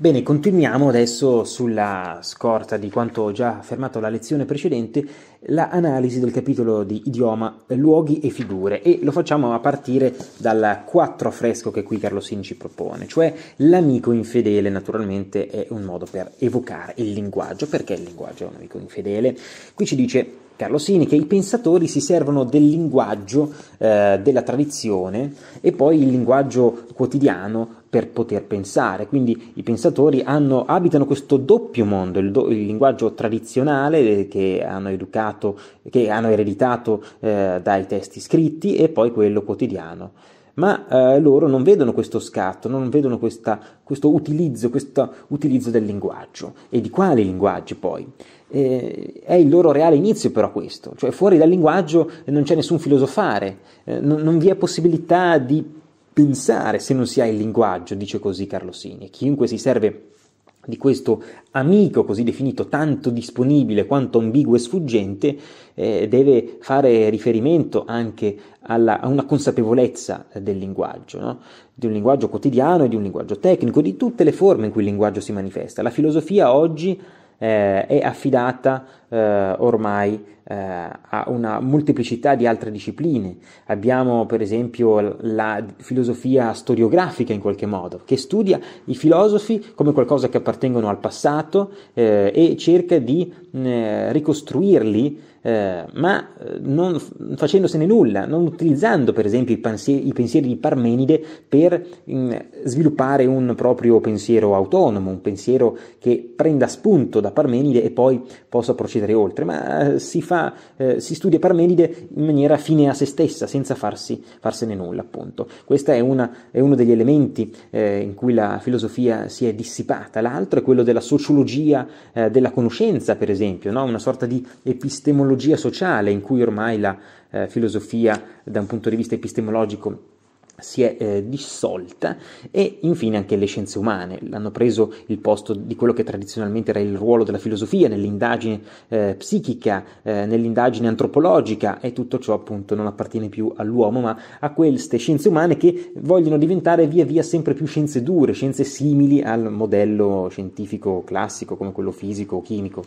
Bene, continuiamo adesso sulla scorta di quanto ho già affermato la lezione precedente, l'analisi la del capitolo di idioma, luoghi e figure e lo facciamo a partire dal quattro affresco che qui Carlo Sin ci propone, cioè l'amico infedele naturalmente è un modo per evocare il linguaggio, perché il linguaggio è un amico infedele? Qui ci dice Carlo Sini che i pensatori si servono del linguaggio eh, della tradizione e poi il linguaggio quotidiano per poter pensare. Quindi i pensatori hanno, abitano questo doppio mondo, il, do, il, linguaggio tradizionale eh, che hanno, educato, che hanno ereditato eh, dai testi scritti e poi quello quotidiano. Ma eh, loro non vedono questo scatto, non vedono questa, questo, utilizzo, questo utilizzo del linguaggio. E di quali linguaggi poi? Eh, è il loro reale inizio però questo, cioè fuori dal linguaggio non c'è nessun filosofare, eh, non, non vi è possibilità di pensare se non si ha il linguaggio, dice così Carlo Sini. Chiunque si serve di questo amico così definito, tanto disponibile quanto ambiguo e sfuggente, eh, deve fare riferimento anche alla, a una consapevolezza del linguaggio, no? di un linguaggio quotidiano e di un linguaggio tecnico, di tutte le forme in cui il linguaggio si manifesta. La filosofia oggi eh, è affidata eh, ormai eh, a una molteplicità di altre discipline. Abbiamo per esempio la filosofia storiografica in qualche modo, che studia i filosofi come qualcosa che appartengono al passato eh, e cerca di eh, ricostruirli eh, ma eh, non facendosene nulla, non utilizzando per esempio i, pensieri, i pensieri di Parmenide per mh, mm, sviluppare un proprio pensiero autonomo, un pensiero che prenda spunto da Parmenide e poi possa procedere procedere oltre, ma eh, si, fa, eh, si studia Parmenide in maniera fine a se stessa, senza farsi, farsene nulla, appunto. Questo è, è uno degli elementi eh, in cui la filosofia si è dissipata. L'altro è quello della sociologia eh, della conoscenza, per esempio, no? una sorta di epistemologia sociale in cui ormai la eh, filosofia, da un punto di vista epistemologico, si è eh, dissolta e infine anche le scienze umane hanno preso il posto di quello che tradizionalmente era il ruolo della filosofia nell'indagine eh, psichica, eh, nell'indagine antropologica e tutto ciò appunto non appartiene più all'uomo ma a queste scienze umane che vogliono diventare via via sempre più scienze dure, scienze simili al modello scientifico classico come quello fisico o chimico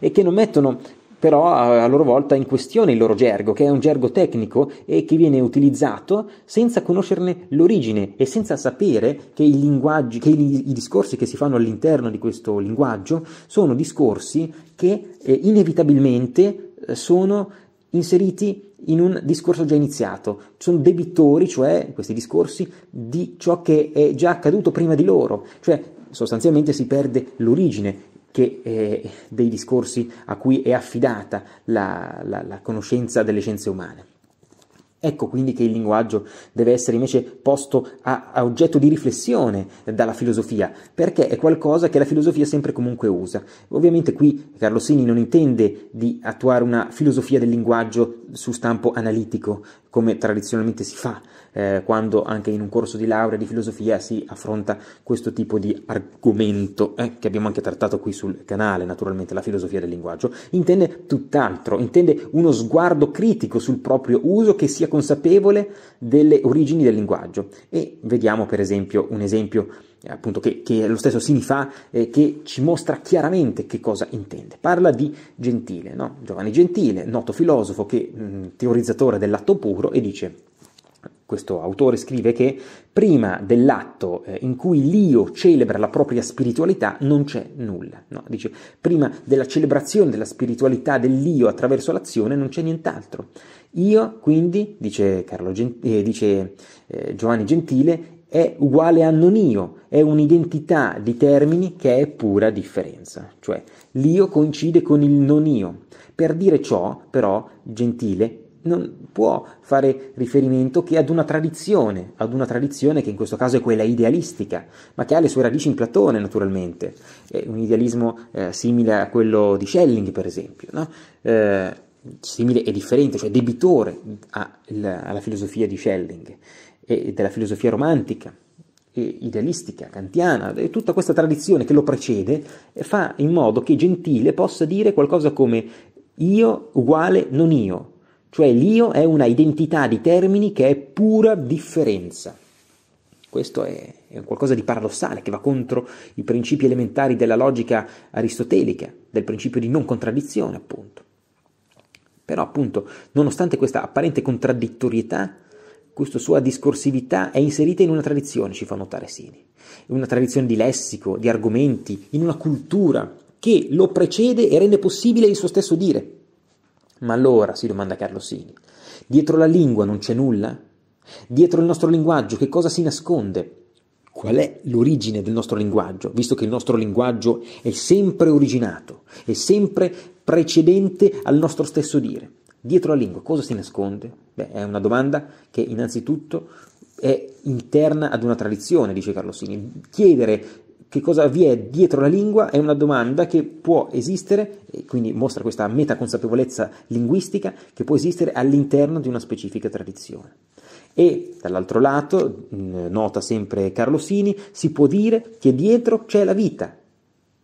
e che non mettono però a loro volta in questione il loro gergo, che è un gergo tecnico e che viene utilizzato senza conoscerne l'origine e senza sapere che i linguaggi, che i, i discorsi che si fanno all'interno di questo linguaggio sono discorsi che eh, inevitabilmente eh, sono inseriti in un discorso già iniziato, sono debitori, cioè questi discorsi, di ciò che è già accaduto prima di loro, cioè sostanzialmente si perde l'origine che, eh, dei discorsi a cui è affidata la, la, la conoscenza delle scienze umane. Ecco quindi che il linguaggio deve essere invece posto a, a, oggetto di riflessione dalla filosofia, perché è qualcosa che la filosofia sempre comunque usa. Ovviamente qui Carlo Sini non intende di attuare una filosofia del linguaggio su stampo analitico, come tradizionalmente si fa, eh, quando anche in un corso di laurea di filosofia si affronta questo tipo di argomento eh, che abbiamo anche trattato qui sul canale, naturalmente la filosofia del linguaggio, intende tutt'altro, intende uno sguardo critico sul proprio uso che sia consapevole delle origini del linguaggio. E vediamo per esempio un esempio eh, appunto che, che lo stesso Sini fa, eh, che ci mostra chiaramente che cosa intende. Parla di Gentile, no? Giovanni Gentile, noto filosofo che mh, mm, teorizzatore dell'atto puro, e dice questo autore scrive che prima dell'atto eh, in cui l'io celebra la propria spiritualità non c'è nulla. No? Dice, prima della celebrazione della spiritualità dell'io attraverso l'azione non c'è nient'altro. Io, quindi, dice, Gen- eh, dice eh, Giovanni Gentile, è uguale a non io, è un'identità di termini che è pura differenza, cioè l'io coincide con il non io. Per dire ciò, però, Gentile non può fare riferimento che ad una tradizione, ad una tradizione che in questo caso è quella idealistica, ma che ha le sue radici in Platone naturalmente, è un idealismo eh, simile a quello di Schelling per esempio, no? eh, simile e differente, cioè debitore a, la, alla filosofia di Schelling e della filosofia romantica idealistica, kantiana, e tutta questa tradizione che lo precede fa in modo che Gentile possa dire qualcosa come io uguale non io, cioè l'io è una identità di termini che è pura differenza. Questo è, è, qualcosa di paradossale che va contro i principi elementari della logica aristotelica, del principio di non contraddizione, appunto. Però, appunto, nonostante questa apparente contraddittorietà, questa sua discorsività è inserita in una tradizione, ci fa notare Sini, in una tradizione di lessico, di argomenti, in una cultura che lo precede e rende possibile il suo stesso dire. Ma allora, si domanda Carlosini, dietro la lingua non c'è nulla? Dietro il nostro linguaggio che cosa si nasconde? Qual è l'origine del nostro linguaggio, visto che il nostro linguaggio è sempre originato, è sempre precedente al nostro stesso dire? Dietro la lingua cosa si nasconde? Beh, è una domanda che innanzitutto è interna ad una tradizione, dice Carlosini. Chiedere che cosa vi è dietro la lingua è una domanda che può esistere, e quindi mostra questa metaconsapevolezza linguistica che può esistere all'interno di una specifica tradizione. E dall'altro lato, mm, nota sempre Carlosini, si può dire che dietro c'è la vita.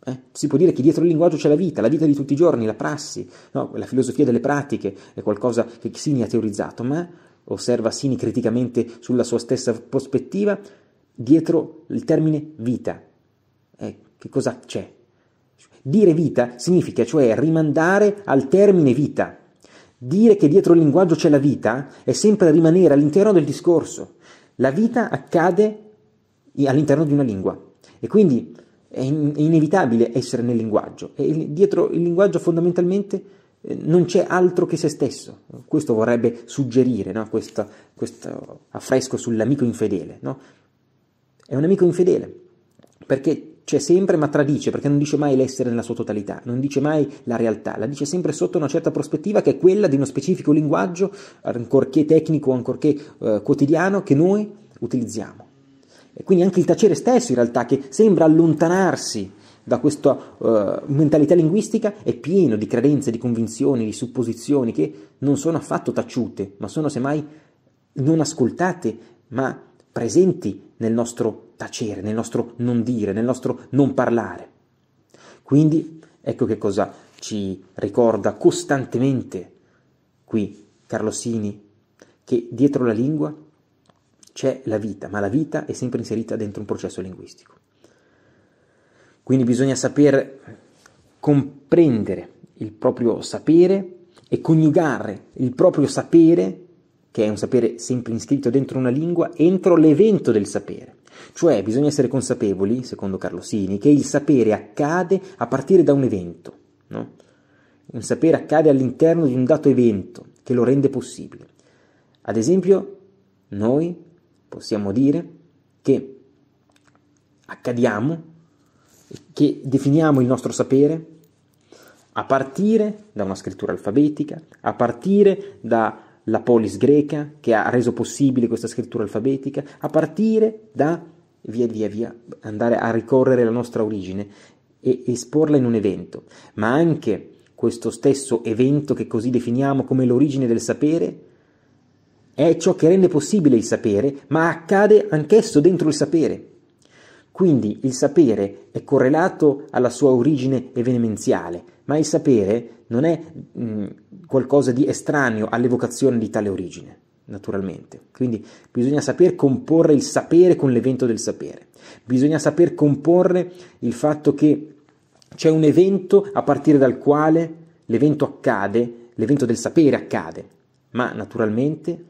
Eh? Si può dire che dietro il linguaggio c'è la vita, la vita di tutti i giorni, la prassi, no? la filosofia delle pratiche, è qualcosa che Sini ha teorizzato, ma osserva Sini criticamente sulla sua stessa prospettiva, dietro il termine vita eh, che cosa c'è? Dire vita significa cioè rimandare al termine vita. Dire che dietro il linguaggio c'è la vita è sempre rimanere all'interno del discorso. La vita accade all'interno di una lingua e quindi è, in- è inevitabile essere nel linguaggio. E il- dietro il linguaggio fondamentalmente eh, non c'è altro che se stesso. Questo vorrebbe suggerire no? questo, questo, affresco sull'amico infedele. No? È un amico infedele perché c'è cioè, sempre ma tradice, perché non dice mai l'essere nella sua totalità, non dice mai la realtà, la dice sempre sotto una certa prospettiva che è quella di uno specifico linguaggio, ancorché tecnico, ancorché eh, quotidiano, che noi utilizziamo. E quindi anche il tacere stesso, in realtà, che sembra allontanarsi da questa uh, mentalità linguistica è pieno di credenze, di convinzioni, di supposizioni che non sono affatto taciute, ma sono semmai non ascoltate, ma presenti nel nostro tacere, nel nostro non dire, nel nostro non parlare. Quindi ecco che cosa ci ricorda costantemente qui Carlo che dietro la lingua c'è la vita, ma la vita è sempre inserita dentro un processo linguistico. Quindi bisogna saper comprendere il proprio sapere e coniugare il proprio sapere che è un sapere sempre iscritto dentro una lingua, entro l'evento del sapere. Cioè bisogna essere consapevoli, secondo Carlosini, che il sapere accade a partire da un evento. No? Un sapere accade all'interno di un dato evento che lo rende possibile. Ad esempio, noi possiamo dire che accadiamo, che definiamo il nostro sapere a partire da una scrittura alfabetica, a partire da la polis greca che ha reso possibile questa scrittura alfabetica, a partire da via via via andare a ricorrere alla nostra origine e esporla in un evento, ma anche questo stesso evento che così definiamo come l'origine del sapere è ciò che rende possibile il sapere, ma accade anch'esso dentro il sapere. Quindi il sapere è correlato alla sua origine evenemenziale, ma il sapere non è mh, mm, qualcosa di estraneo all'evocazione di tale origine, naturalmente. Quindi bisogna saper comporre il sapere con l'evento del sapere. Bisogna saper comporre il fatto che c'è un evento a partire dal quale l'evento accade, l'evento del sapere accade, ma naturalmente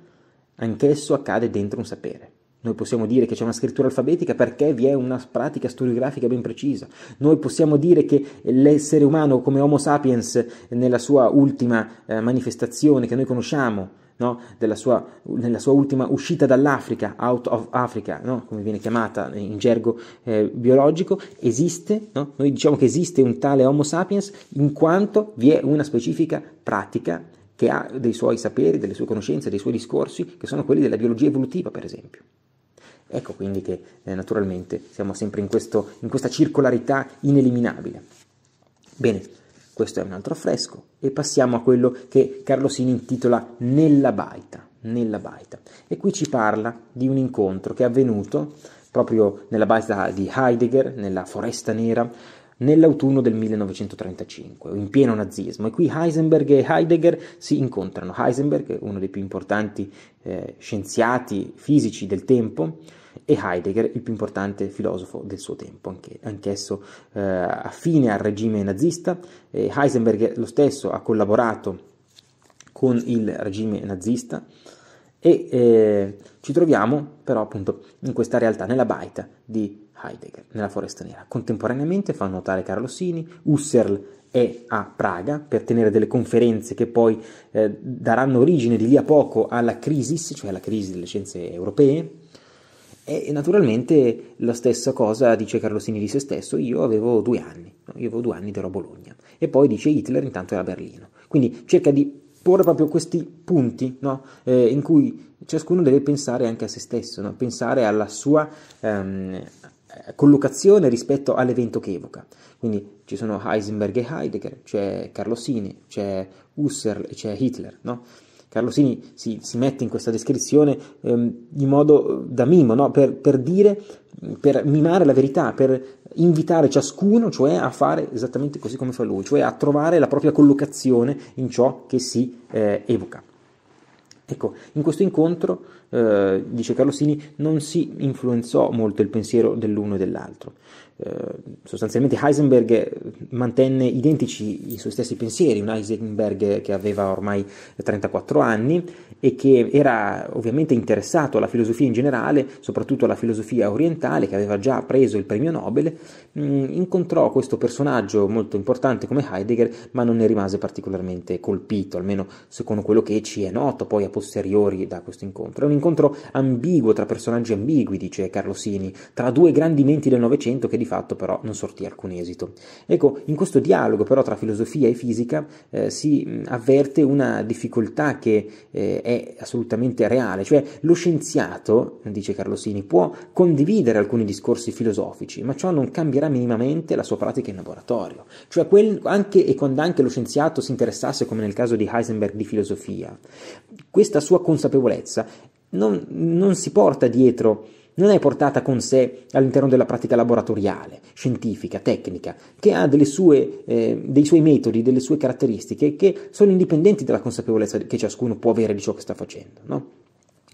anch'esso accade dentro un sapere. Noi possiamo dire che c'è una scrittura alfabetica perché vi è una pratica storiografica ben precisa. Noi possiamo dire che l'essere umano come Homo sapiens nella sua ultima eh, manifestazione che noi conosciamo, No? Sua, nella sua ultima uscita dall'Africa, out of Africa, no? come viene chiamata in gergo eh, biologico, esiste, no? noi diciamo che esiste un tale Homo sapiens in quanto vi è una specifica pratica che ha dei suoi saperi, delle sue conoscenze, dei suoi discorsi, che sono quelli della biologia evolutiva, per esempio. Ecco quindi che eh, naturalmente siamo sempre in, questo, in questa circolarità ineliminabile. Bene, questo è un altro affresco e passiamo a quello che Carlo Sini intitola Nella Baita, nella Baita. E qui ci parla di un incontro che è avvenuto proprio nella Baita di Heidegger, nella Foresta Nera, nell'autunno del 1935, in pieno nazismo. E qui Heisenberg e Heidegger si incontrano. Heisenberg, uno dei più importanti eh, scienziati fisici del tempo, e Heidegger, il più importante filosofo del suo tempo, anche, anch'esso eh, affine al regime nazista. Eh, Heisenberg lo stesso ha collaborato con il regime nazista e eh, ci troviamo però appunto in questa realtà, nella baita di Heidegger, nella foresta nera. Contemporaneamente, fa notare Carlosini, Husserl è a Praga per tenere delle conferenze che poi eh, daranno origine di lì a poco alla crisi, cioè alla crisi delle scienze europee, e naturalmente la stessa cosa dice Carlosini di se stesso, io avevo due anni, no? io avevo due anni ed ero a Bologna. E poi dice Hitler intanto era a Berlino. Quindi cerca di porre proprio questi punti no? eh, in cui ciascuno deve pensare anche a se stesso, no? pensare alla sua ehm, collocazione rispetto all'evento che evoca. Quindi ci sono Heisenberg e Heidegger, c'è Carlosini, c'è Husserl e c'è Hitler. No? Carlosini si, si mette in questa descrizione ehm, in modo eh, da mimo, no? per, per dire, per mimare la verità, per invitare ciascuno, cioè a fare esattamente così come fa lui, cioè a trovare la propria collocazione in ciò che si eh, evoca. Ecco, in questo incontro eh, dice Carlosini, non si influenzò molto il pensiero dell'uno e dell'altro. Eh, sostanzialmente Heisenberg mantenne identici i suoi stessi pensieri, un Heisenberg che aveva ormai 34 anni e che era ovviamente interessato alla filosofia in generale, soprattutto alla filosofia orientale, che aveva già preso il premio Nobel, mh, mm, incontrò questo personaggio molto importante come Heidegger, ma non ne rimase particolarmente colpito, almeno secondo quello che ci è noto poi a posteriori da questo incontro. È un incontro ambiguo tra personaggi ambigui, dice Carlosini, tra due grandi menti del Novecento che di fatto però non sortì alcun esito. Ecco, in questo dialogo però tra filosofia e fisica eh, si avverte una difficoltà che eh, è assolutamente reale, cioè lo scienziato, dice Carlosini, può condividere alcuni discorsi filosofici, ma ciò non cambierà minimamente la sua pratica in laboratorio. Cioè quel, anche e quando anche lo scienziato si interessasse, come nel caso di Heisenberg, di filosofia, questa sua consapevolezza non, non si porta dietro, non è portata con sé all'interno della pratica laboratoriale, scientifica, tecnica, che ha sue, eh, dei suoi metodi, delle sue caratteristiche che sono indipendenti dalla consapevolezza che ciascuno può avere di ciò che sta facendo. No?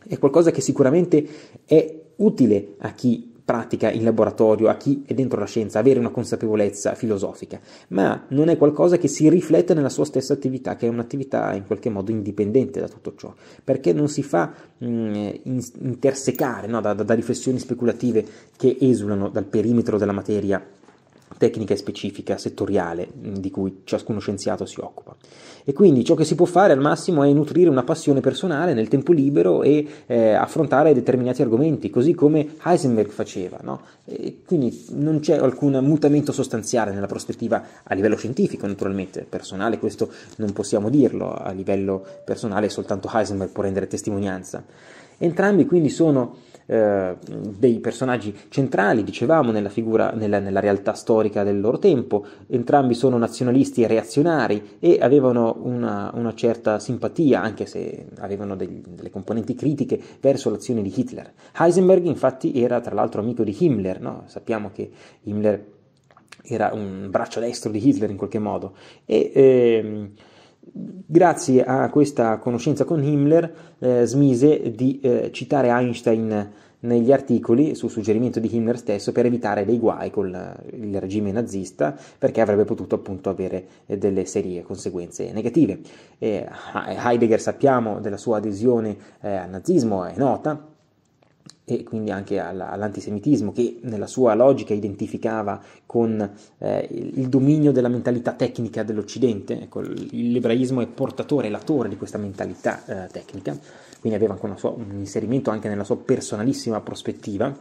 È qualcosa che sicuramente è utile a chi pratica in laboratorio, a chi è dentro la scienza, avere una consapevolezza filosofica, ma non è qualcosa che si riflette nella sua stessa attività, che è un'attività in qualche modo indipendente da tutto ciò, perché non si fa mh, mm, intersecare no, da, da, da riflessioni speculative che esulano dal perimetro della materia tecnica specifica settoriale mm, di cui ciascuno scienziato si occupa. E quindi ciò che si può fare al massimo è nutrire una passione personale nel tempo libero e eh, affrontare determinati argomenti, così come Heisenberg faceva. No? quindi non c'è alcun mutamento sostanziale nella prospettiva a livello scientifico, naturalmente, personale questo non possiamo dirlo, a livello personale soltanto Heisenberg può rendere testimonianza. Entrambi quindi sono eh, dei personaggi centrali, dicevamo, nella, figura, nella, nella realtà storica del loro tempo. Entrambi sono nazionalisti e reazionari e avevano una, una certa simpatia, anche se avevano dei, delle componenti critiche, verso l'azione di Hitler. Heisenberg, infatti, era tra l'altro amico di Himmler, no? sappiamo che Himmler era un braccio destro di Hitler in qualche modo. E, ehm, grazie a questa conoscenza con Himmler eh, smise di eh, citare Einstein negli articoli sul suggerimento di Himmler stesso per evitare dei guai con eh, il regime nazista perché avrebbe potuto appunto avere eh, delle serie conseguenze negative. Eh, Heidegger sappiamo della sua adesione al nazismo, è nota, e quindi anche all'antisemitismo che nella sua logica identificava con eh, il dominio della mentalità tecnica dell'Occidente, ecco, l'ebraismo è portatore, è latore di questa mentalità eh, tecnica, quindi aveva anche sua, un inserimento anche nella sua personalissima prospettiva,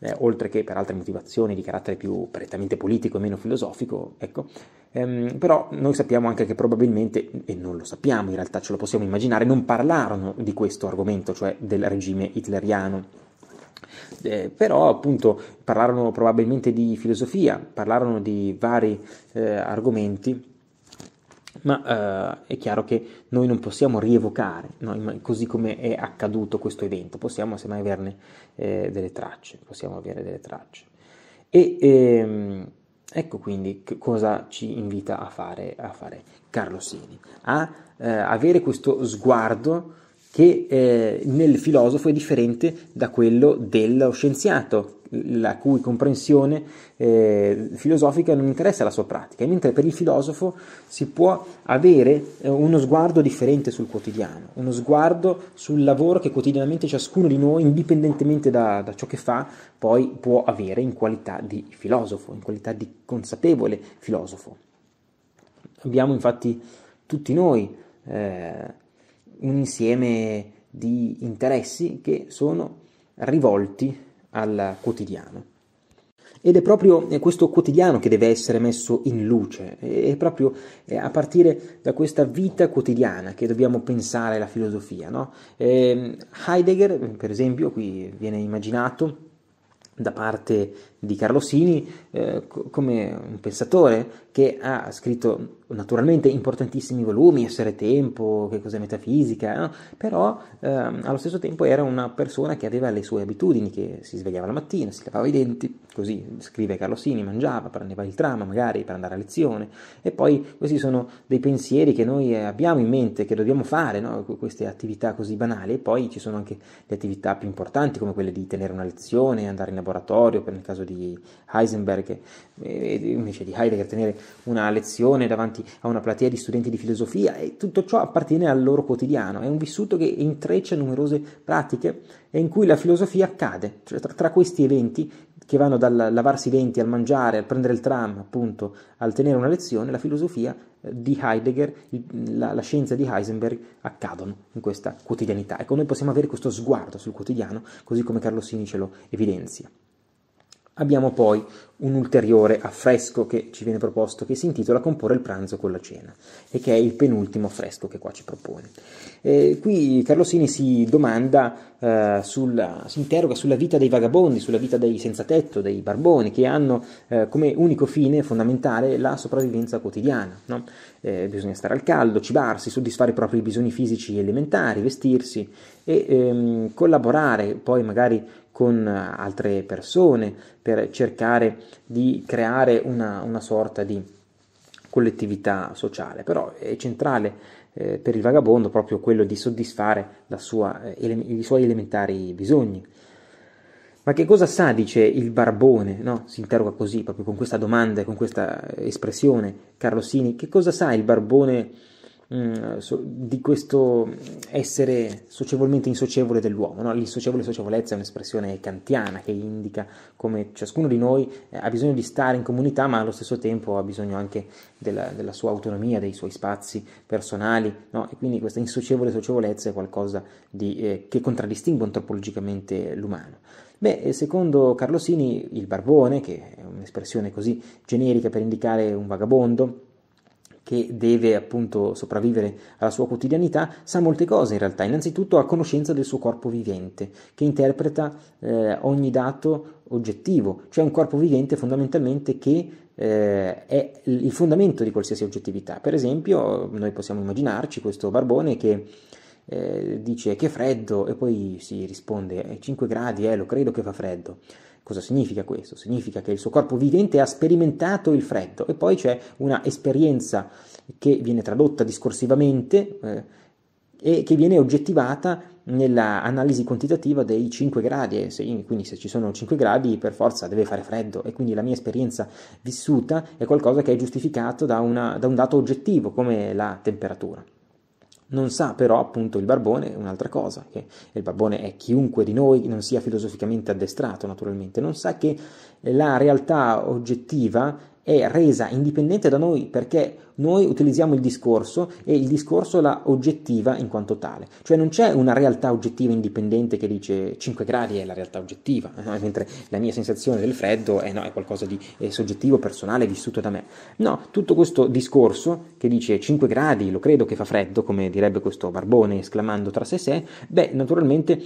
eh, oltre che per altre motivazioni di carattere più prettamente politico e meno filosofico, ecco. Ehm, però noi sappiamo anche che probabilmente, e non lo sappiamo in realtà, ce lo possiamo immaginare, non parlarono di questo argomento, cioè del regime hitleriano eh, però appunto parlarono probabilmente di filosofia, parlarono di vari eh, argomenti ma eh, è chiaro che noi non possiamo rievocare no? così come è accaduto questo evento, possiamo semmai averne eh, delle tracce, possiamo avere delle tracce. E ehm, ecco quindi cosa ci invita a fare, a fare Carlo Sini, a eh, avere questo sguardo che eh, nel filosofo è differente da quello dello scienziato, la cui comprensione eh, filosofica non interessa la sua pratica, mentre per il filosofo si può avere eh, uno sguardo differente sul quotidiano, uno sguardo sul lavoro che quotidianamente ciascuno di noi, indipendentemente da, da ciò che fa, poi può avere in qualità di filosofo, in qualità di consapevole filosofo. Abbiamo infatti tutti noi eh, un insieme di interessi che sono rivolti al quotidiano. Ed è proprio questo quotidiano che deve essere messo in luce, è proprio eh, a partire da questa vita quotidiana che dobbiamo pensare alla filosofia. No? Ehm, Heidegger, per esempio, qui viene immaginato da parte di Carlo Sini eh, come un pensatore che ha scritto naturalmente importantissimi volumi, Essere Tempo, Che cos'è metafisica, no? però ehm, allo stesso tempo era una persona che aveva le sue abitudini, che si svegliava la mattina, si lavava i denti, così scrive Carlo Sini, mangiava, prendeva il trama magari per andare a lezione e poi questi sono dei pensieri che noi eh, abbiamo in mente, che dobbiamo fare, no? queste attività così banali e poi ci sono anche le attività più importanti come quelle di tenere una lezione, andare in laboratorio per nel caso di Heisenberg invece di Heidegger tenere una lezione davanti a una platea di studenti di filosofia e tutto ciò appartiene al loro quotidiano, è un vissuto che intreccia numerose pratiche e in cui la filosofia accade. cioè tra, tra questi eventi che vanno dal lavarsi i denti al mangiare, al prendere il tram, appunto, al tenere una lezione, la filosofia eh, di Heidegger, la, la, scienza di Heisenberg accadono in questa quotidianità. Ecco, noi possiamo avere questo sguardo sul quotidiano, così come Carlo Sini ce lo evidenzia. Abbiamo poi un ulteriore affresco che ci viene proposto che si intitola Comporre il pranzo con la cena e che è il penultimo affresco che qua ci propone. Eh, qui Carlosini si domanda, eh, sulla, si interroga sulla vita dei vagabondi, sulla vita dei senza tetto, dei barboni, che hanno eh, come unico fine fondamentale la sopravvivenza quotidiana. No? Eh, bisogna stare al caldo, cibarsi, soddisfare i propri bisogni fisici elementari, vestirsi e ehm, collaborare poi magari con altre persone per cercare di creare una, una sorta di collettività sociale, però è centrale eh, per il vagabondo proprio quello di soddisfare sua, eh, ele- i suoi elementari bisogni. Ma che cosa sa, dice il barbone, no? si interroga così, proprio con questa domanda e con questa eh, espressione, Carlo Sini, che cosa sa il barbone eh, di questo essere socievolmente insocievole dell'uomo. No? L'insocievole socievolezza è un'espressione kantiana che indica come ciascuno di noi eh, ha bisogno di stare in comunità, ma allo stesso tempo ha bisogno anche della, della sua autonomia, dei suoi spazi personali. No? E quindi questa insocievole socievolezza è qualcosa di, eh, che contraddistingue antropologicamente l'umano. Beh, secondo Carlosini, il barbone, che è un'espressione così generica per indicare un vagabondo, che deve appunto sopravvivere alla sua quotidianità, sa molte cose in realtà. Innanzitutto ha conoscenza del suo corpo vivente, che interpreta eh, ogni dato oggettivo, cioè un corpo vivente fondamentalmente che eh, è il fondamento di qualsiasi oggettività. Per esempio, noi possiamo immaginarci questo barbone che eh, dice che è freddo e poi si risponde 5 eh, gradi, eh, lo credo che fa freddo. Cosa significa questo? Significa che il suo corpo vivente ha sperimentato il freddo e poi c'è una esperienza che viene tradotta discorsivamente eh, e che viene oggettivata nell'analisi quantitativa dei 5 gradi, quindi se ci sono 5 gradi per forza deve fare freddo e quindi la mia esperienza vissuta è qualcosa che è giustificato da, una, da un dato oggettivo come la temperatura. Non sa però appunto il barbone un'altra cosa, che il barbone è chiunque di noi non sia filosoficamente addestrato naturalmente, non sa che la realtà oggettiva è resa indipendente da noi perché noi utilizziamo il discorso e il discorso la oggettiva in quanto tale. Cioè non c'è una realtà oggettiva indipendente che dice 5 gradi è la realtà oggettiva, eh? mentre la mia sensazione del freddo è, no, è qualcosa di è soggettivo, personale, vissuto da me. No, tutto questo discorso che dice 5 gradi, lo credo che fa freddo, come direbbe questo barbone esclamando tra sé sé, beh naturalmente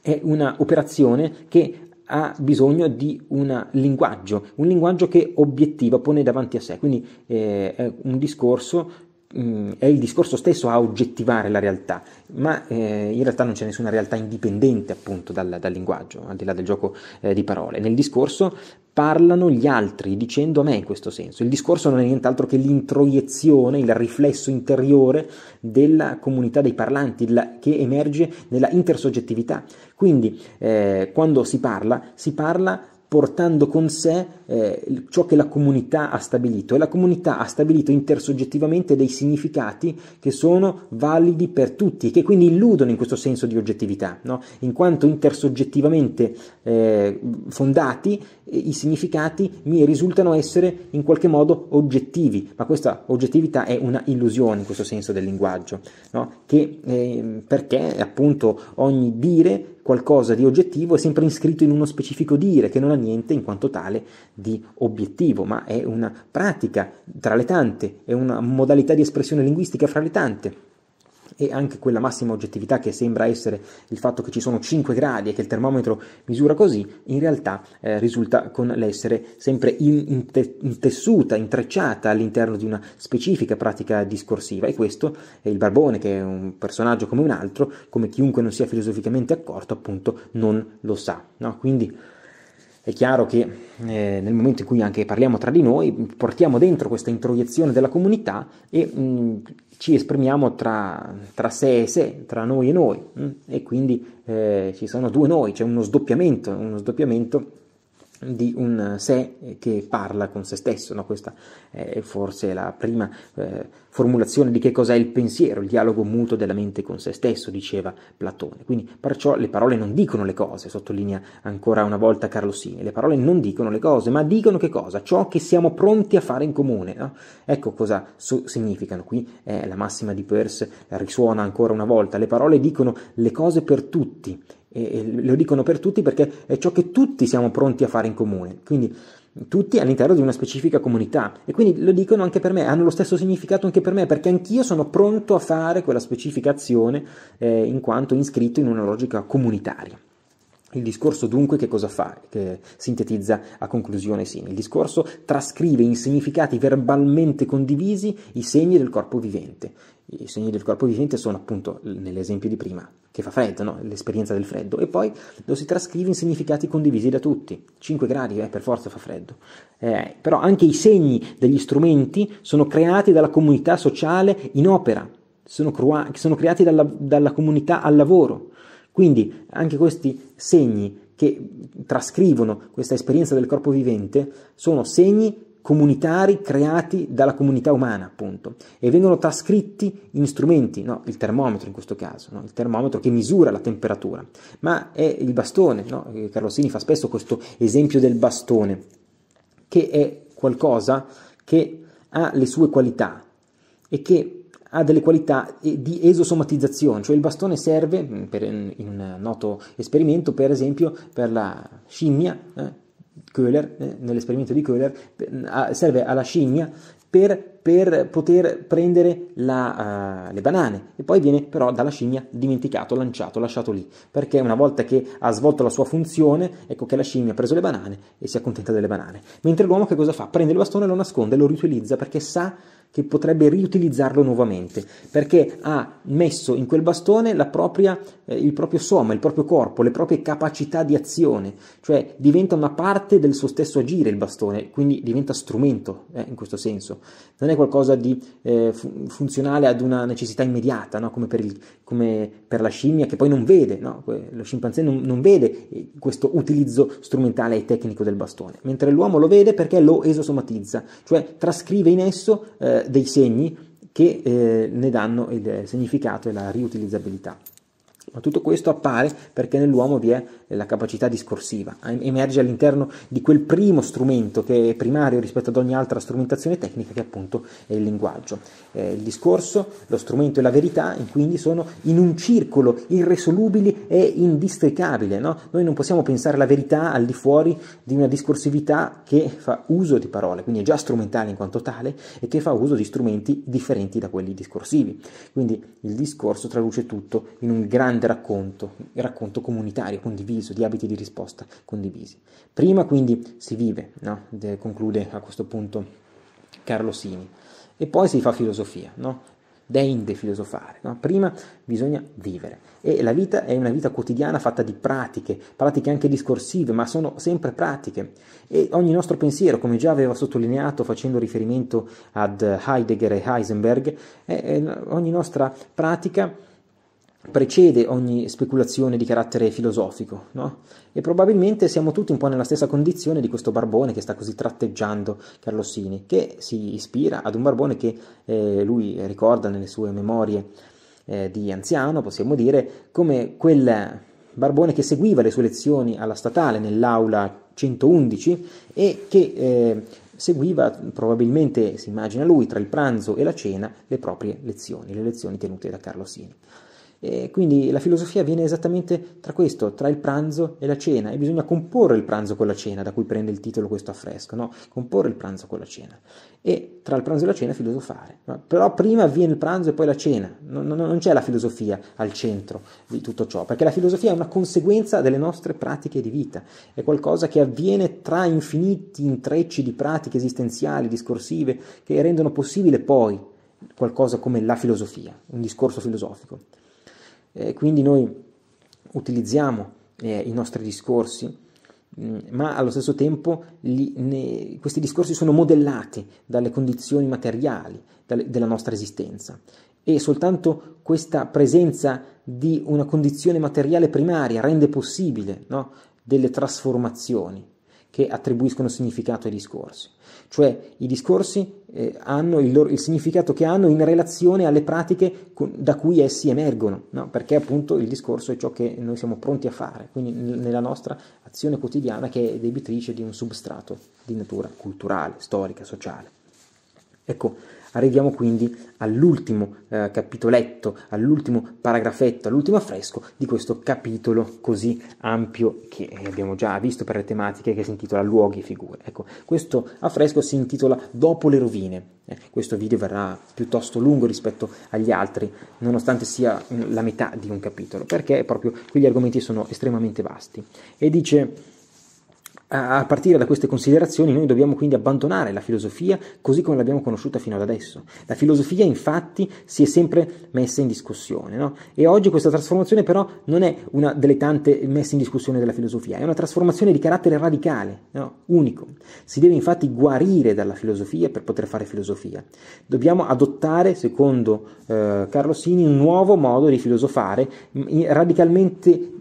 è una operazione che ha bisogno di un linguaggio, un linguaggio che obiettiva pone davanti a sé, quindi eh, è un discorso Mm, è il discorso stesso a oggettivare la realtà, ma eh, in realtà non c'è nessuna realtà indipendente appunto dal, dal linguaggio, al di là del gioco eh, di parole. Nel discorso parlano gli altri dicendo a me in questo senso. Il discorso non è nient'altro che l'introiezione, il riflesso interiore della comunità dei parlanti la, che emerge nella intersoggettività. Quindi eh, quando si parla, si parla portando con sé eh, ciò che la comunità ha stabilito e la comunità ha stabilito intersoggettivamente dei significati che sono validi per tutti e che quindi illudono in questo senso di oggettività, no? in quanto intersoggettivamente eh, fondati eh, i significati mi risultano essere in qualche modo oggettivi, ma questa oggettività è una illusione in questo senso del linguaggio, no? che, eh, perché appunto ogni dire qualcosa di oggettivo è sempre iscritto in uno specifico dire che non ha niente in quanto tale di obiettivo, ma è una pratica tra le tante, è una modalità di espressione linguistica fra le tante e anche quella massima oggettività che sembra essere il fatto che ci sono 5 gradi e che il termometro misura così, in realtà eh, risulta con l'essere sempre in, intessuta, intrecciata all'interno di una specifica pratica discorsiva e questo eh, il Barbone, che è un personaggio come un altro, come chiunque non sia filosoficamente accorto, appunto non lo sa. No? Quindi è chiaro che eh, nel momento in cui anche parliamo tra di noi, portiamo dentro questa introiezione della comunità e mh, mm, ci esprimiamo tra, tra, sé e sé, tra noi e noi. Mh? Mm. E quindi eh, ci sono due noi, c'è cioè uno sdoppiamento, uno sdoppiamento di un eh, sé eh, che parla con se stesso. No? Questa è forse la prima eh, formulazione di che cos'è il pensiero, il dialogo mutuo della mente con se stesso, diceva Platone. Quindi perciò le parole non dicono le cose, sottolinea ancora una volta Carlosini, le parole non dicono le cose, ma dicono che cosa? Ciò che siamo pronti a fare in comune. No? Ecco cosa so- significano. Qui eh, la massima di Peirce risuona ancora una volta, le parole dicono le cose per tutti e, lo dicono per tutti perché è ciò che tutti siamo pronti a fare in comune, quindi tutti all'interno di una specifica comunità e quindi lo dicono anche per me, hanno lo stesso significato anche per me perché anch'io sono pronto a fare quella specifica azione eh, in quanto iscritto in una logica comunitaria. Il discorso dunque che cosa fa? Che sintetizza a conclusione Sì. Il discorso trascrive in significati verbalmente condivisi i segni del corpo vivente i segni del corpo vivente sono appunto, nell'esempio di prima, che fa freddo, no? l'esperienza del freddo, e poi lo si trascrive in significati condivisi da tutti. 5 gradi, eh, per forza fa freddo. Eh, però anche i segni degli strumenti sono creati dalla comunità sociale in opera, sono, crua- sono creati dalla, dalla comunità al lavoro. Quindi anche questi segni che trascrivono questa esperienza del corpo vivente sono segni comunitari creati dalla comunità umana, appunto, e vengono trascritti in strumenti, no? il termometro in questo caso, no? il termometro che misura la temperatura, ma è il bastone, no? Eh, Carlosini fa spesso questo esempio del bastone, che è qualcosa che ha le sue qualità e che ha delle qualità eh, di esosomatizzazione, cioè il bastone serve mm, per, in un noto esperimento, per esempio, per la scimmia, eh, Köhler, eh, nell'esperimento di Köhler, serve alla scimmia per per poter prendere la, uh, le banane e poi viene però dalla scimmia dimenticato, lanciato, lasciato lì, perché una volta che ha svolto la sua funzione, ecco che la scimmia ha preso le banane e si accontenta delle banane. Mentre l'uomo che cosa fa? Prende il bastone, lo nasconde, lo riutilizza perché sa che potrebbe riutilizzarlo nuovamente, perché ha messo in quel bastone propria, eh, il proprio somma, il proprio corpo, le proprie capacità di azione, cioè diventa una parte del suo stesso agire il bastone, quindi diventa strumento eh, in questo senso. Non è è qualcosa di eh, funzionale ad una necessità immediata, no? come, per il, come, per la scimmia che poi non vede, no? lo scimpanzé non, non, vede eh, questo utilizzo strumentale e tecnico del bastone, mentre l'uomo lo vede perché lo esosomatizza, cioè trascrive in esso eh, dei segni che eh, ne danno il eh, significato e la riutilizzabilità. Ma tutto questo appare perché nell'uomo vi è la capacità discorsiva, emerge all'interno di quel primo strumento che è primario rispetto ad ogni altra strumentazione tecnica che appunto è il linguaggio eh, il discorso, lo strumento e la verità, e quindi sono in un circolo irresolubile e indistricabile. No? Noi non possiamo pensare la verità al di fuori di una discorsività che fa uso di parole, quindi è già strumentale in quanto tale e che fa uso di strumenti differenti da quelli discorsivi. Quindi il discorso traduce tutto in un grande racconto, racconto comunitario, condiviso, di abiti di risposta condivisi. Prima quindi si vive, no? De- conclude a questo punto Carlo Sini e poi si fa filosofia, no? Deinde filosofare, no? prima bisogna vivere e la vita è una vita quotidiana fatta di pratiche, pratiche anche discorsive, ma sono sempre pratiche e ogni nostro pensiero, come già aveva sottolineato facendo riferimento ad Heidegger e Heisenberg, è, è, ogni nostra pratica precede ogni speculazione di carattere filosofico, no? E probabilmente siamo tutti un po' nella stessa condizione di questo barbone che sta così tratteggiando Carlosini, che si ispira ad un barbone che eh, lui ricorda nelle sue memorie eh, di anziano, possiamo dire, come quel barbone che seguiva le sue lezioni alla statale nell'aula 111 e che eh, seguiva probabilmente, si immagina lui, tra il pranzo e la cena le proprie lezioni, le lezioni tenute da Carlosini. E quindi la filosofia viene esattamente tra questo, tra il pranzo e la cena, e bisogna comporre il pranzo con la cena, da cui prende il titolo questo affresco, no? comporre il pranzo con la cena, e tra il pranzo e la cena filosofare. No? Però prima avviene il pranzo e poi la cena, non, non, non c'è la filosofia al centro di tutto ciò, perché la filosofia è una conseguenza delle nostre pratiche di vita, è qualcosa che avviene tra infiniti intrecci di pratiche esistenziali, discorsive, che rendono possibile poi qualcosa come la filosofia, un discorso filosofico. Eh, quindi noi utilizziamo eh, i nostri discorsi, mh, mm, ma allo stesso tempo li, ne, questi discorsi sono modellati dalle condizioni materiali dalle, della nostra esistenza e soltanto questa presenza di una condizione materiale primaria rende possibile no, delle trasformazioni che attribuiscono significato ai discorsi. Cioè i discorsi eh, hanno il, loro, il, significato che hanno in relazione alle pratiche con, da cui essi emergono, no? perché appunto il discorso è ciò che noi siamo pronti a fare, quindi nella nostra azione quotidiana che è debitrice di un substrato di natura culturale, storica, sociale. Ecco, Arriviamo quindi all'ultimo eh, capitoletto, all'ultimo paragrafetto, all'ultimo affresco di questo capitolo così ampio che abbiamo già visto per le tematiche che si intitola Luoghi e figure. Ecco, questo affresco si intitola Dopo le rovine. Eh, questo video verrà piuttosto lungo rispetto agli altri, nonostante sia la metà di un capitolo, perché proprio qui gli argomenti sono estremamente vasti. E dice a partire da queste considerazioni noi dobbiamo quindi abbandonare la filosofia così come l'abbiamo conosciuta fino ad adesso. La filosofia infatti si è sempre messa in discussione no? e oggi questa trasformazione però non è una delle tante messe in discussione della filosofia, è una trasformazione di carattere radicale, no? unico. Si deve infatti guarire dalla filosofia per poter fare filosofia. Dobbiamo adottare, secondo eh, Carlo Sini, un nuovo modo di filosofare radicalmente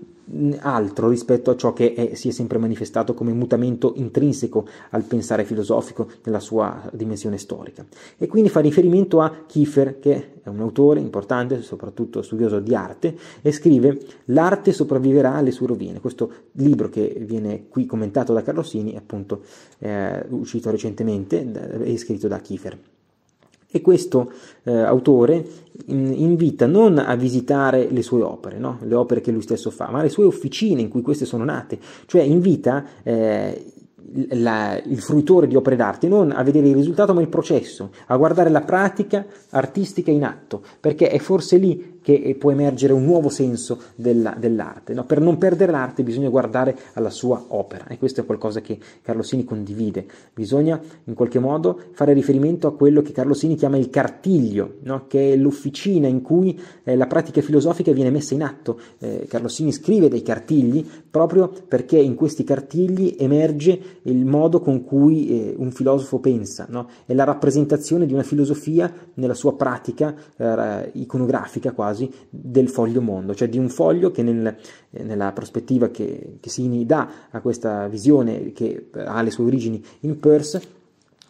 altro rispetto a ciò che è, si è sempre manifestato come mutamento intrinseco al pensare filosofico nella sua dimensione storica. E quindi fa riferimento a Kiefer, che è un autore importante, soprattutto studioso di arte, e scrive L'arte sopravviverà alle sue rovine. Questo libro che viene qui commentato da Carrossini è appunto eh, uscito recentemente e scritto da Kiefer. E questo eh, autore mm, invita non a visitare le sue opere, no? le opere che lui stesso fa, ma le sue officine in cui queste sono nate, cioè invita eh, la, il fruitore di opere d'arte non a vedere il risultato ma il processo, a guardare la pratica artistica in atto, perché è forse lì che eh, può emergere un nuovo senso della, dell'arte. No? Per non perdere l'arte bisogna guardare alla sua opera e questo è qualcosa che Carlo condivide. Bisogna in qualche modo fare riferimento a quello che Carlo chiama il cartiglio, no? che è l'officina in cui eh, la pratica filosofica viene messa in atto. Eh, Carlo scrive dei cartigli proprio perché in questi cartigli emerge il modo con cui eh, un filosofo pensa, no? è la rappresentazione di una filosofia nella sua pratica eh, iconografica quasi quasi del foglio mondo, cioè di un foglio che nel, nella prospettiva che, che si dà a questa visione che ha le sue origini in Peirce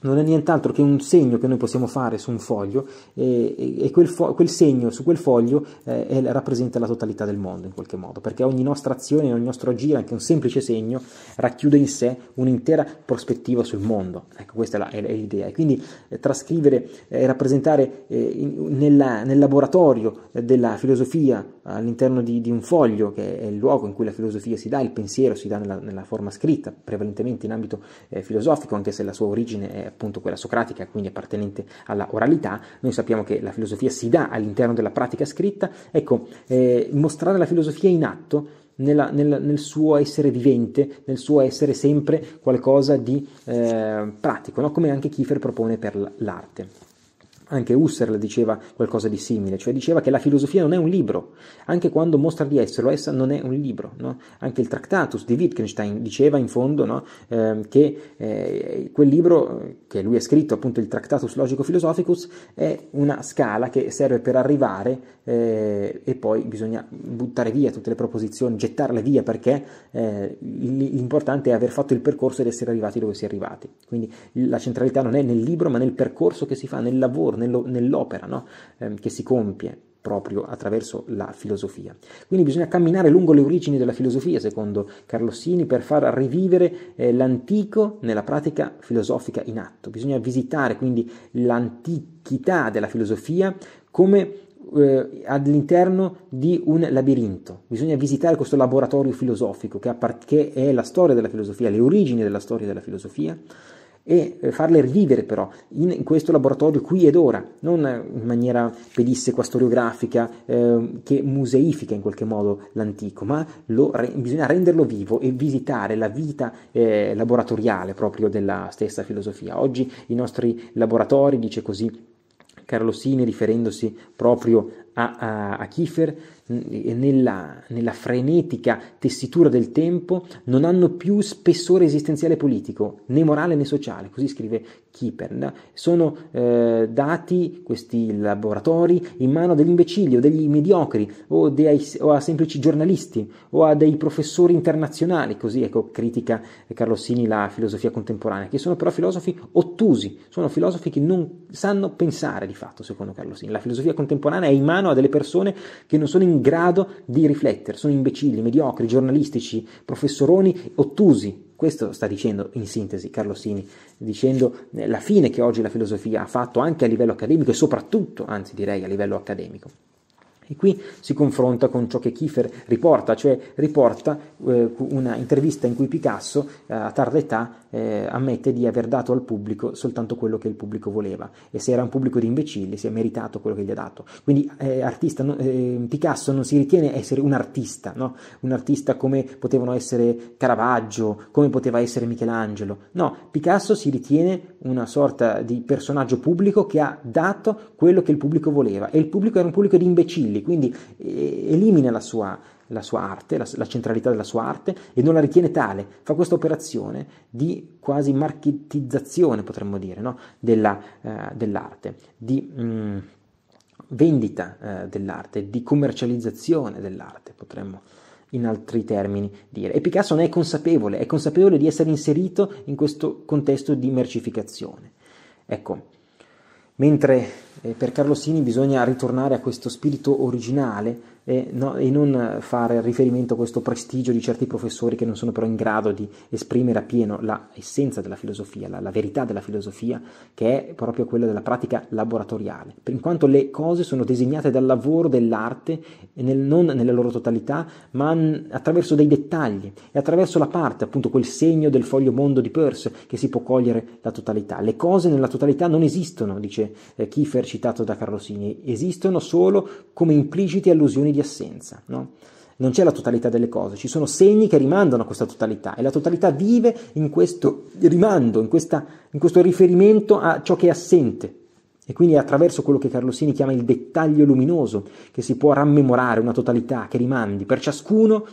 non è nient'altro che un segno che noi possiamo fare su un foglio e, e quel, fo quel, segno su quel foglio eh, è, rappresenta la totalità del mondo in qualche modo, perché ogni nostra azione, ogni nostro agire, anche un semplice segno, racchiude in sé un'intera prospettiva sul mondo. Ecco, questa è, l'idea. E quindi eh, trascrivere eh, e eh, rappresentare in, nella, nel laboratorio della filosofia all'interno di, di, un foglio, che è il luogo in cui la filosofia si dà, il pensiero si dà nella, nella forma scritta, prevalentemente in ambito eh, filosofico, anche se la sua origine è appunto quella socratica, quindi appartenente alla oralità, noi sappiamo che la filosofia si dà all'interno della pratica scritta, ecco, eh, mostrare la filosofia in atto nella, nel, nel, suo essere vivente, nel suo essere sempre qualcosa di eh, pratico, no? come anche Kiefer propone per l'arte. Anche Husserl diceva qualcosa di simile, cioè diceva che la filosofia non è un libro, anche quando mostra di esserlo, essa non è un libro. No? Anche il Tractatus di Wittgenstein diceva in fondo no? eh, che eh, quel libro che lui ha scritto, appunto il Tractatus Logico-Philosophicus, è una scala che serve per arrivare eh, e poi bisogna buttare via tutte le proposizioni, gettarle via perché eh, l'importante è aver fatto il percorso ed essere arrivati dove si è arrivati. Quindi la centralità non è nel libro ma nel percorso che si fa, nel lavoro, nell'opera no? eh, che si compie proprio attraverso la filosofia. Quindi bisogna camminare lungo le origini della filosofia, secondo Carlossini, per far rivivere eh, l'antico nella pratica filosofica in atto. Bisogna visitare quindi l'antichità della filosofia come eh, all'interno di un labirinto. Bisogna visitare questo laboratorio filosofico che, è la storia della filosofia, le origini della storia della filosofia, e eh, farle rivivere però in questo laboratorio qui ed ora, non eh, in maniera pedissequa storiografica eh, che museifica in qualche modo l'antico, ma lo, re, bisogna renderlo vivo e visitare la vita eh, laboratoriale proprio della stessa filosofia. Oggi i nostri laboratori, dice così Carlo Sini riferendosi proprio a, a, a Kiefer, nella, nella frenetica tessitura del tempo non hanno più spessore esistenziale politico, né morale né sociale, così scrive Kiepern. Sono eh, dati questi laboratori in mano degli imbecilli o degli mediocri o, dei, o a semplici giornalisti o a dei professori internazionali, così ecco, critica Carlossini la filosofia contemporanea, che sono però filosofi ottusi, sono filosofi che non sanno pensare di fatto, secondo Carlossini. La filosofia contemporanea è in mano a delle persone che non sono in grado di riflettere, sono imbecilli, mediocri, giornalistici, professoroni, ottusi. Questo sta dicendo in sintesi Carlo Sini, dicendo eh, la fine che oggi la filosofia ha fatto anche a livello accademico e soprattutto, anzi direi, a livello accademico. E qui si confronta con ciò che Kiefer riporta, cioè riporta eh, una intervista in cui Picasso eh, a tarda età eh, ammette di aver dato al pubblico soltanto quello che il pubblico voleva e se era un pubblico di imbecilli si è meritato quello che gli ha dato. Quindi eh, artista, no, eh, Picasso non si ritiene essere un artista, no? un artista come potevano essere Caravaggio, come poteva essere Michelangelo. No, Picasso si ritiene una sorta di personaggio pubblico che ha dato quello che il pubblico voleva e il pubblico era un pubblico di imbecilli quindi eh, elimina la sua, la sua arte, la, la, centralità della sua arte e non la ritiene tale, fa questa operazione di quasi marketizzazione, potremmo dire, no? della, eh, dell'arte, di mh, mm, vendita eh, dell'arte, di commercializzazione dell'arte, potremmo in altri termini dire. E Picasso ne è consapevole, è consapevole di essere inserito in questo contesto di mercificazione. Ecco, mentre eh, per Carlo Sini bisogna ritornare a questo spirito originale e, no, e, non fare riferimento a questo prestigio di certi professori che non sono però in grado di esprimere a pieno la essenza della filosofia, la, la verità della filosofia, che è proprio quella della pratica laboratoriale, in quanto le cose sono disegnate dal lavoro dell'arte, nel, non nella loro totalità, ma attraverso dei dettagli e attraverso la parte, appunto quel segno del foglio mondo di Peirce che si può cogliere la totalità. Le cose nella totalità non esistono, dice eh, Kiefer citato da Carlosini, esistono solo come impliciti allusioni di assenza, no? Non c'è la totalità delle cose, ci sono segni che rimandano a questa totalità e la totalità vive in questo rimando, in, questa, in questo riferimento a ciò che è assente, e quindi è attraverso quello che Carlosini chiama il dettaglio luminoso che si può rammemorare una totalità che rimandi per ciascuno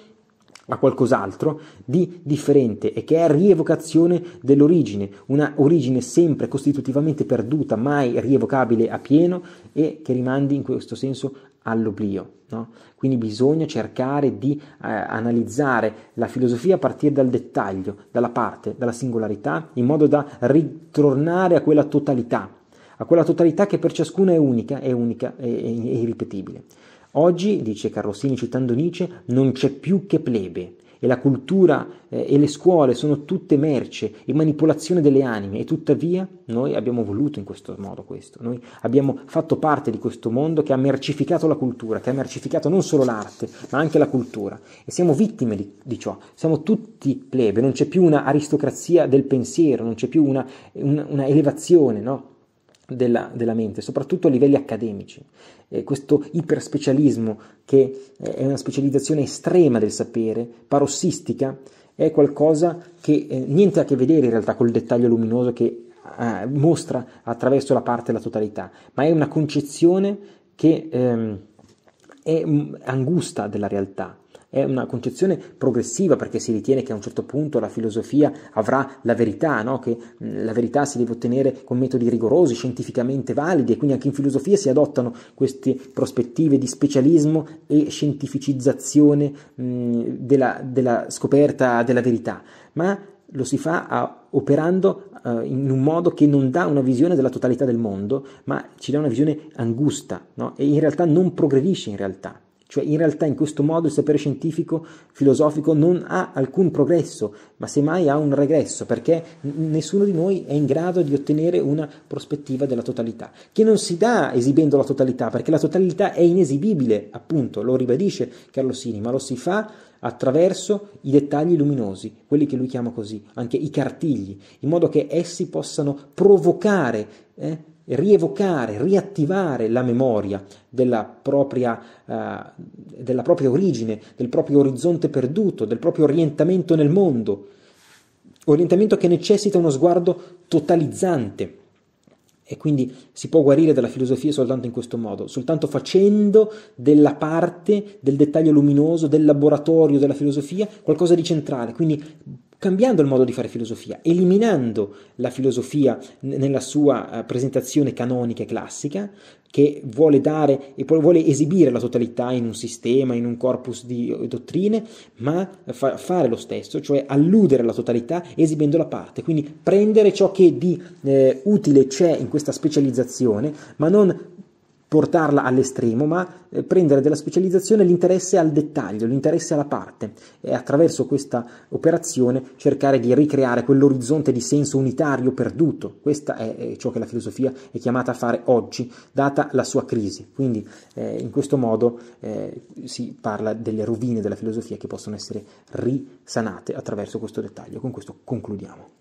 a qualcos'altro di differente e che è rievocazione dell'origine, una origine sempre costitutivamente perduta, mai rievocabile a pieno e che rimandi in questo senso all'oblio. No? Quindi bisogna cercare di eh, analizzare la filosofia a partire dal dettaglio, dalla parte, dalla singolarità, in modo da ritornare a quella totalità, a quella totalità che per ciascuno è unica, è unica e irripetibile. Oggi, dice Carrossini citando Nietzsche, non c'è più che plebe, e la cultura eh, e le scuole sono tutte merce e manipolazione delle anime e tuttavia noi abbiamo voluto in questo modo questo, noi abbiamo fatto parte di questo mondo che ha mercificato la cultura, che ha mercificato non solo l'arte ma anche la cultura e siamo vittime di, di ciò, siamo tutti plebe, non c'è più una aristocrazia del pensiero, non c'è più una, una, una elevazione, no? della, della, mente, soprattutto a livelli accademici. Eh, questo iperspecialismo, che eh, è una specializzazione estrema del sapere, parossistica, è qualcosa che eh, niente ha a che vedere in realtà col dettaglio luminoso che eh, mostra attraverso la parte la totalità, ma è una concezione che ehm, è mm, angusta della realtà, è una concezione progressiva perché si ritiene che a un certo punto la filosofia avrà la verità, no? che la verità si deve ottenere con metodi rigorosi, scientificamente validi e quindi anche in filosofia si adottano queste prospettive di specialismo e scientificizzazione mh, della, della scoperta della verità, ma lo si fa a, operando uh, in un modo che non dà una visione della totalità del mondo, ma ci dà una visione angusta no? e in realtà non progredisce in realtà. Cioè in realtà in questo modo il sapere scientifico, filosofico non ha alcun progresso, ma semmai ha un regresso, perché nessuno di noi è in grado di ottenere una prospettiva della totalità, che non si dà esibendo la totalità, perché la totalità è inesibibile, appunto, lo ribadisce Carlo Sini, ma lo si fa attraverso i dettagli luminosi, quelli che lui chiama così, anche i cartigli, in modo che essi possano provocare eh, rievocare, riattivare la memoria della propria, eh, della propria origine, del proprio orizzonte perduto, del proprio orientamento nel mondo, orientamento che necessita uno sguardo totalizzante. E quindi si può guarire dalla filosofia soltanto in questo modo, soltanto facendo della parte, del dettaglio luminoso, del laboratorio della filosofia, qualcosa di centrale, quindi cambiando il modo di fare filosofia, eliminando la filosofia nella sua eh, presentazione canonica e classica, che vuole dare e vuole esibire la totalità in un sistema, in un corpus di eh, dottrine, ma fa fare lo stesso, cioè alludere alla totalità esibendo la parte, quindi prendere ciò che di eh, utile c'è in questa specializzazione, ma non portarla all'estremo, ma eh, prendere della specializzazione l'interesse al dettaglio, l'interesse alla parte e attraverso questa operazione cercare di ricreare quell'orizzonte di senso unitario perduto. Questo è ciò che la filosofia è chiamata a fare oggi, data la sua crisi. Quindi eh, in questo modo eh, si parla delle rovine della filosofia che possono essere risanate attraverso questo dettaglio. Con questo concludiamo.